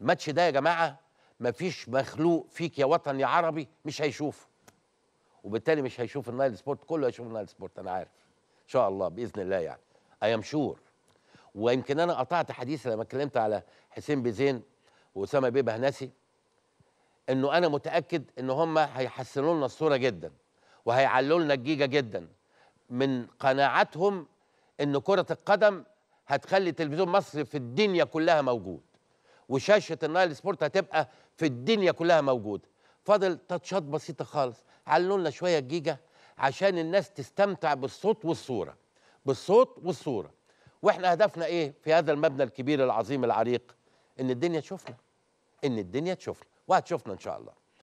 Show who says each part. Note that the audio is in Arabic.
Speaker 1: الماتش ده يا جماعه مفيش مخلوق فيك يا وطني يا عربي مش هيشوفه وبالتالي مش هيشوف النايل سبورت كله هيشوف النايل سبورت انا عارف ان شاء الله باذن الله يعني اي ام شور ويمكن انا قطعت حديثي لما اتكلمت على حسين بيزين واسامه بيه بهنسي انه انا متاكد ان هم هيحسنوا لنا الصوره جدا وهيعلوا لنا الجيجه جدا من قناعتهم ان كره القدم هتخلي تلفزيون مصر في الدنيا كلها موجود وشاشه النايل سبورت هتبقى في الدنيا كلها موجوده فاضل تاتشات بسيطه خالص علوا لنا شويه الجيجا عشان الناس تستمتع بالصوت والصوره بالصوت والصوره واحنا هدفنا ايه في هذا المبنى الكبير العظيم العريق ان الدنيا تشوفنا ان الدنيا تشوفنا وهتشوفنا ان شاء الله